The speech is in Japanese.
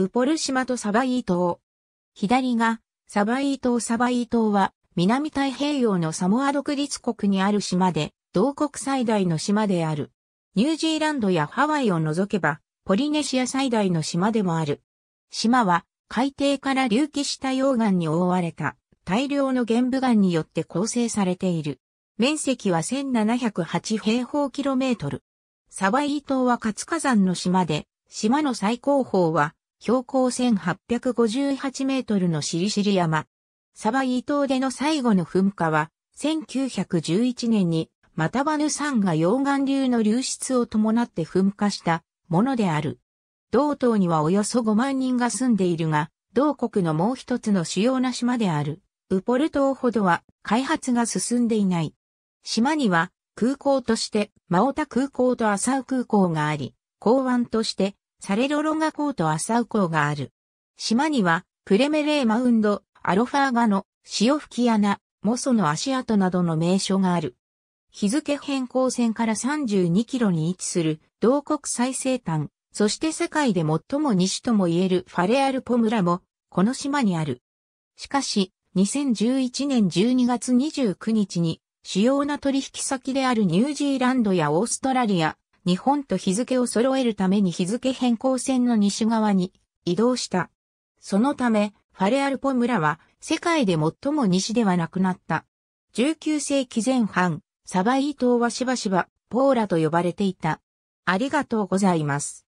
ウポル島とサバイー島。左が、サバイー島サバイー島は、南太平洋のサモア独立国にある島で、同国最大の島である。ニュージーランドやハワイを除けば、ポリネシア最大の島でもある。島は、海底から隆起した溶岩に覆われた、大量の玄武岩によって構成されている。面積は1708平方キロメートル。サバイー島は活火山の島で、島の最高峰は標高1858メートルのしりしり山。サバイ島での最後の噴火は、1911年に、マタバヌ山が溶岩流の流出を伴って噴火したものである。同島にはおよそ5万人が住んでいるが、同国のもう一つの主要な島である、ウポル島ほどは開発が進んでいない。島には空港として、マオタ空港とアサウ空港があり、港湾として、サレロロガ港とアサウ港がある。島には、プレメレーマウンド、アロファーガの潮吹き穴、モソの足跡などの名所がある。日付変更線から32キロに位置する、同国最西端、そして世界で最も西とも言えるファレアルポ村も、この島にある。しかし、2011年12月29日に、主要な取引先であるニュージーランドやオーストラリア、日本と日付を揃えるために日付変更線の西側に移動した。そのため、ファレアルポ村は世界で最も西ではなくなった。19世紀前半、サバイ島はしばしばポーラと呼ばれていた。ありがとうございます。